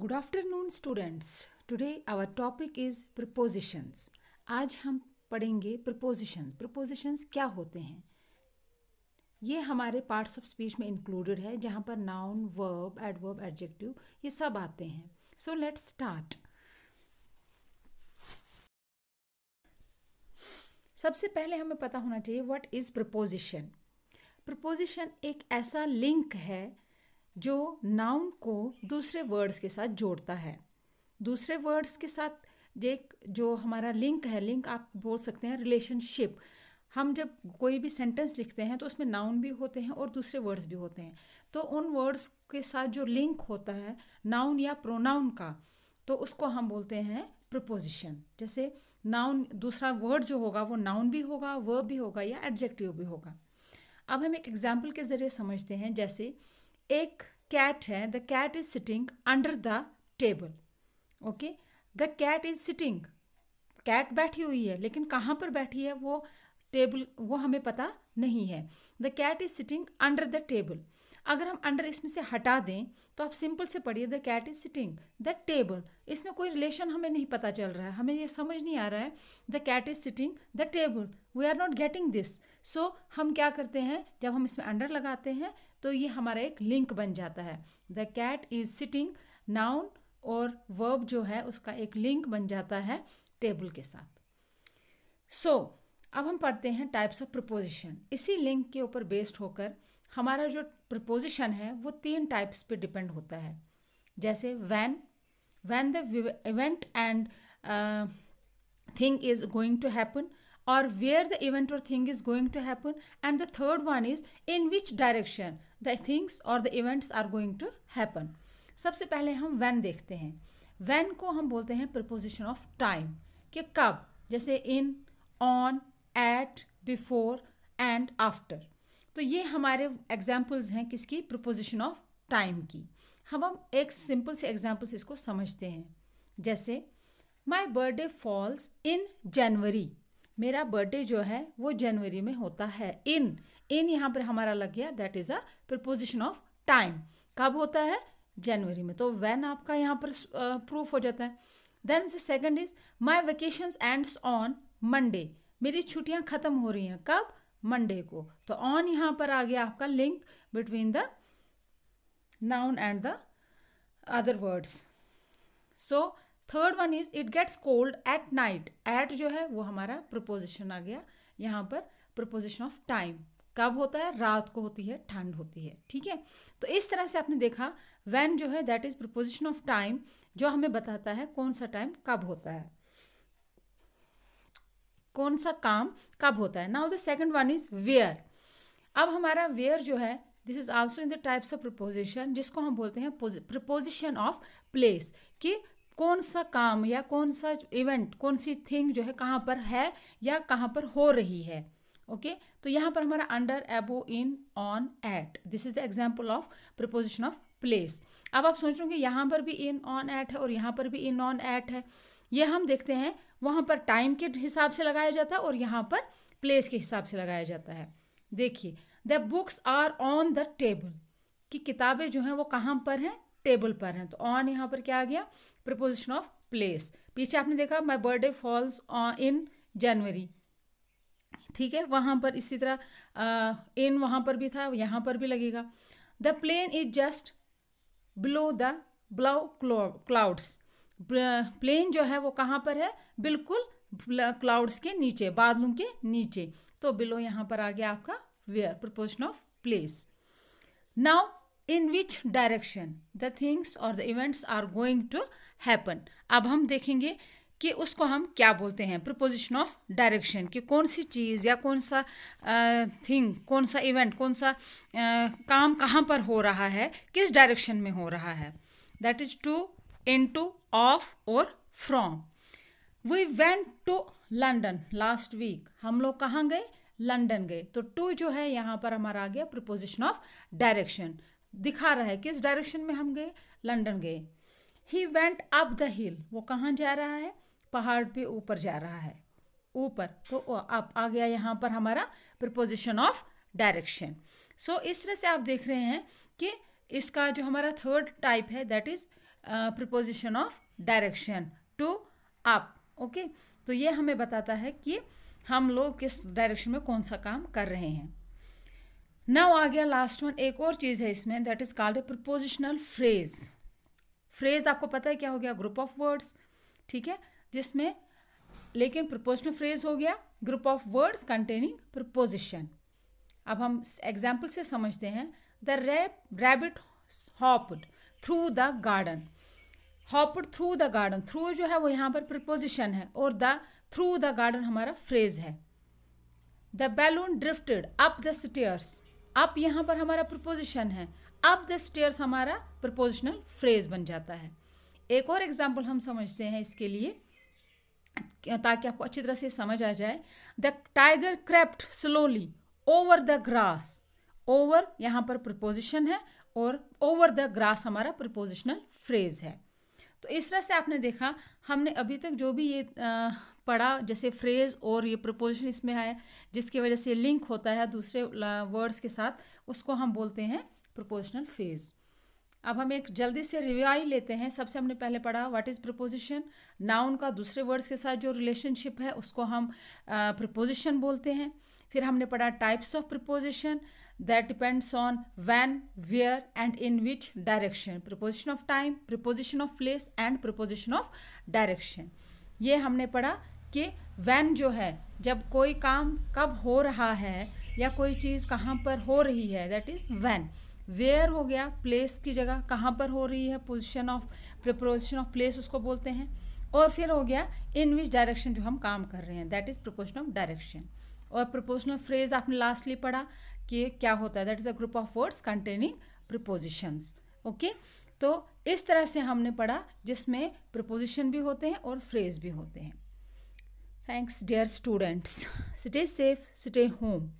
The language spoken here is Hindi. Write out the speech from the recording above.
Good afternoon students today our topic is prepositions आज हम पढ़ेंगे प्रपोजिशंस प्रपोजिशंस क्या होते हैं ये हमारे पार्ट्स ऑफ स्पीच में इंक्लूडेड है जहाँ पर नाउन वर्ब एडवर्ब एडजेक्टिव ये सब आते हैं सो लेट्स स्टार्ट सबसे पहले हमें पता होना चाहिए व्हाट इज़ प्रपोजिशन प्रपोजिशन एक ऐसा लिंक है जो नाउन को दूसरे वर्ड्स के साथ जोड़ता है दूसरे वर्ड्स के साथ एक जो हमारा लिंक है लिंक आप बोल सकते हैं रिलेशनशिप हम जब कोई भी सेंटेंस लिखते हैं तो उसमें नाउन भी होते हैं और दूसरे वर्ड्स भी होते हैं तो उन वर्ड्स के साथ जो लिंक होता है नाउन या प्रोनाउन का तो उसको हम बोलते हैं प्रपोजिशन जैसे नाउन दूसरा वर्ड जो होगा वो नाउन भी होगा वर्ब भी होगा या एडजेक्टिव भी होगा अब हम एक एग्जाम्पल के ज़रिए समझते हैं जैसे एक कैट है the cat is sitting under the table okay the cat is sitting cat बैठी हुई है लेकिन कहाँ पर बैठी है वो टेबल वो हमें पता नहीं है the cat is sitting under the table अगर हम अंडर इसमें से हटा दें तो आप सिंपल से पढ़िए the cat is sitting the table इसमें कोई रिलेशन हमें नहीं पता चल रहा है हमें ये समझ नहीं आ रहा है the cat is sitting the table we are not getting this so हम क्या करते हैं जब हम इसमें अंडर लगाते हैं तो ये हमारा एक लिंक बन जाता है the cat is sitting noun और वर्ब जो है उसका एक लिंक बन जाता है टेबल के साथ सो so, अब हम पढ़ते हैं टाइप्स ऑफ प्रपोजिशन इसी लिंक के ऊपर बेस्ड होकर हमारा जो प्रपोजिशन है वो तीन टाइप्स पे डिपेंड होता है जैसे when when the event and thing is going to happen or where the event or thing is going to happen and the third one is in which direction the things or the events are going to happen सबसे पहले हम when देखते हैं when को हम बोलते हैं प्रपोजिशन ऑफ टाइम कि कब जैसे in on at before and after तो ये हमारे एग्जाम्पल्स हैं किसकी प्रपोजिशन ऑफ टाइम की हम हम एक सिंपल से एग्जाम्पल से इसको समझते हैं जैसे माई बर्थडे फॉल्स इन जनवरी मेरा बर्थडे जो है वो जनवरी में होता है इन इन यहाँ पर हमारा लग गया that is a preposition of time कब होता है जनवरी में तो वैन आपका यहाँ पर प्रूफ हो जाता है then second is my vacation ends on Monday मेरी छुट्टियाँ ख़त्म हो रही हैं कब मंडे को तो ऑन यहाँ पर आ गया आपका link between the noun and the other words so third one is it gets cold at night at जो है वो हमारा प्रपोजिशन आ गया यहाँ पर प्रपोजिशन ऑफ टाइम कब होता है रात को होती है ठंड होती है ठीक है तो इस तरह से आपने देखा वैन जो है that is preposition of time जो हमें बताता है कौन सा टाइम कब होता है कौन सा काम कब होता है now the second one is where अब हमारा वेयर जो है this is also in the types of preposition जिसको हम बोलते हैं प्रपोजिशन ऑफ प्लेस कि कौन सा काम या कौन सा इवेंट कौन सी थिंग जो है कहाँ पर है या कहाँ पर हो रही है ओके okay? तो यहाँ पर हमारा under above in on at this is the example of preposition of place अब आप सोच रहे सोचोगे यहाँ पर भी इन ऑन एट है और यहाँ पर भी इन ऑन एट है ये हम देखते हैं वहाँ पर टाइम के हिसाब से लगाया जाता है और यहाँ पर प्लेस के हिसाब से लगाया जाता है देखिए the books are on the table कि किताबें जो हैं वो कहाँ पर हैं टेबल पर हैं तो ऑन यहाँ पर क्या आ गया प्रपोजिशन ऑफ प्लेस पीछे आपने देखा माई बर्थडे फॉल्स इन जनवरी ठीक है वहाँ पर इसी तरह इन वहाँ पर भी था यहाँ पर भी लगेगा the plane is just below the blue clouds plane जो है वो कहाँ पर है बिल्कुल क्लाउड्स के नीचे बादलों के नीचे तो बिलो यहाँ पर आ गया आपका where preposition of place now in which direction the things और the events are going to happen अब हम देखेंगे कि उसको हम क्या बोलते हैं प्रपोजिशन ऑफ डायरेक्शन कि कौन सी चीज़ या कौन सा थिंग कौन सा इवेंट कौन सा आ, काम कहाँ पर हो रहा है किस डायरेक्शन में हो रहा है that is to into of और from we went to London last week हम लोग कहाँ गए लंडन गए तो टू जो है यहाँ पर हमारा आ गया प्रपोजिशन ऑफ डायरेक्शन दिखा रहा है किस डायरेक्शन में हम गए लंदन गए he went up the hill वो कहाँ जा रहा है पहाड़ पे ऊपर जा रहा है ऊपर तो अब आ गया यहाँ पर हमारा प्रपोजिशन ऑफ डायरेक्शन सो इस तरह से आप देख रहे हैं कि इसका जो हमारा थर्ड टाइप है that is preposition of direction to up okay तो ये हमें बताता है कि हम लोग किस डायरेक्शन में कौन सा काम कर रहे हैं नाउ आ गया लास्ट वन एक और चीज़ है इसमें that is called a prepositional phrase phrase आपको पता है क्या हो गया ग्रुप ऑफ वर्ड्स ठीक है जिसमें लेकिन प्रपोजनल फ्रेज हो गया group of words containing preposition अब हम एग्जाम्पल से समझते हैं the rap rabbit hopped through the garden hopped through the garden through जो है वो यहाँ पर प्रपोजिशन है और द थ्रू द गार्डन हमारा फ्रेज है the balloon drifted up the stairs अब यहाँ पर हमारा प्रपोजिशन है अब द स्टेयर्स हमारा प्रपोजिशनल फ्रेज बन जाता है एक और एग्जाम्पल हम समझते हैं इसके लिए ताकि आपको अच्छी तरह से समझ आ जाए the tiger crept slowly over the grass over यहाँ पर प्रपोजिशन है और ओवर द ग्रास हमारा प्रपोजिशनल फ्रेज है तो इस तरह से आपने देखा हमने अभी तक जो भी ये पढ़ा जैसे फ्रेज और ये प्रपोजिशन इसमें है जिसकी वजह से लिंक होता है दूसरे वर्ड्स के साथ उसको हम बोलते हैं प्रपोजनल फेज अब हम एक जल्दी से रिवाई लेते हैं सबसे हमने पहले पढ़ा व्हाट इज़ प्रपोजिशन नाउन का दूसरे वर्ड्स के साथ जो रिलेशनशिप है उसको हम प्रपोजिशन uh, बोलते हैं फिर हमने पढ़ा types of preposition that depends on when where and in which direction preposition of time preposition of place and preposition of direction ये हमने पढ़ा कि वैन जो है जब कोई काम कब हो रहा है या कोई चीज़ कहाँ पर हो रही है दैट इज़ वैन वेयर हो गया प्लेस की जगह कहाँ पर हो रही है position of preposition of place उसको बोलते हैं और फिर हो गया इन विच डायरेक्शन जो हम काम कर रहे हैं that is preposition of direction और प्रपोजन ऑफ फ्रेज आपने लास्टली पढ़ा कि क्या होता है that is a group of words containing prepositions okay तो इस तरह से हमने पढ़ा जिसमें प्रपोजिशन भी होते हैं और फ्रेज भी होते हैं Thanks, dear students. Stay safe, stay home.